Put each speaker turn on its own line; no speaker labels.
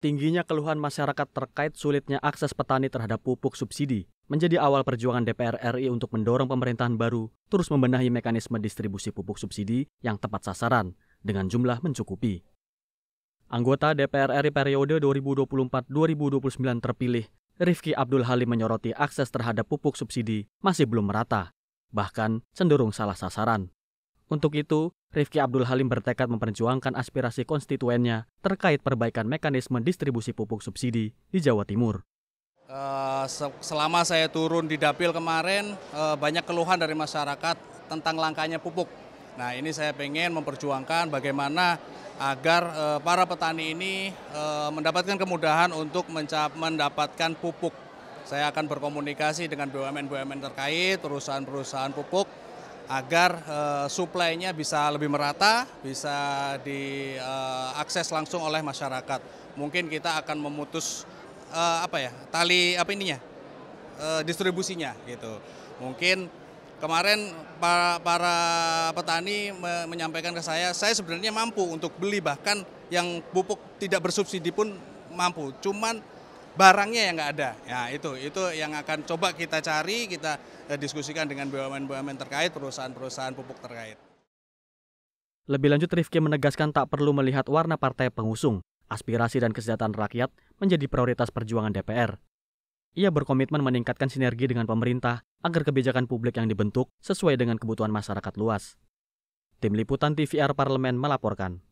Tingginya keluhan masyarakat terkait sulitnya akses petani terhadap pupuk subsidi menjadi awal perjuangan DPR RI untuk mendorong pemerintahan baru terus membenahi mekanisme distribusi pupuk subsidi yang tepat sasaran dengan jumlah mencukupi. Anggota DPR RI periode 2024-2029 terpilih, Rifki Abdul Halim menyoroti akses terhadap pupuk subsidi masih belum merata, bahkan cenderung salah sasaran. Untuk itu, Rifki Abdul Halim bertekad memperjuangkan aspirasi konstituennya terkait perbaikan mekanisme distribusi pupuk subsidi di Jawa Timur.
Eh, selama saya turun di dapil kemarin, eh, banyak keluhan dari masyarakat tentang langkahnya pupuk. Nah ini saya pengen memperjuangkan bagaimana agar eh, para petani ini mendapatkan kemudahan untuk mendapatkan pupuk. Saya akan berkomunikasi dengan BUMN-BUMN terkait, perusahaan-perusahaan pupuk, agar uh, suplainya bisa lebih merata, bisa diakses eh, uh, langsung oleh masyarakat. Mungkin kita akan memutus uh, apa ya tali apa ininya uh, distribusinya gitu. Mungkin kemarin para, para petani me menyampaikan ke saya, saya sebenarnya mampu untuk beli bahkan yang pupuk tidak bersubsidi pun mampu. Cuman barangnya yang nggak ada. Ya itu itu yang akan coba kita cari, kita eh, diskusikan dengan BUMN-BUMN terkait, perusahaan-perusahaan pupuk terkait.
Lebih lanjut Rifki menegaskan tak perlu melihat warna partai pengusung, aspirasi dan kesejahteraan rakyat menjadi prioritas perjuangan DPR. Ia berkomitmen meningkatkan sinergi dengan pemerintah agar kebijakan publik yang dibentuk sesuai dengan kebutuhan masyarakat luas. Tim Liputan TVR Parlemen melaporkan.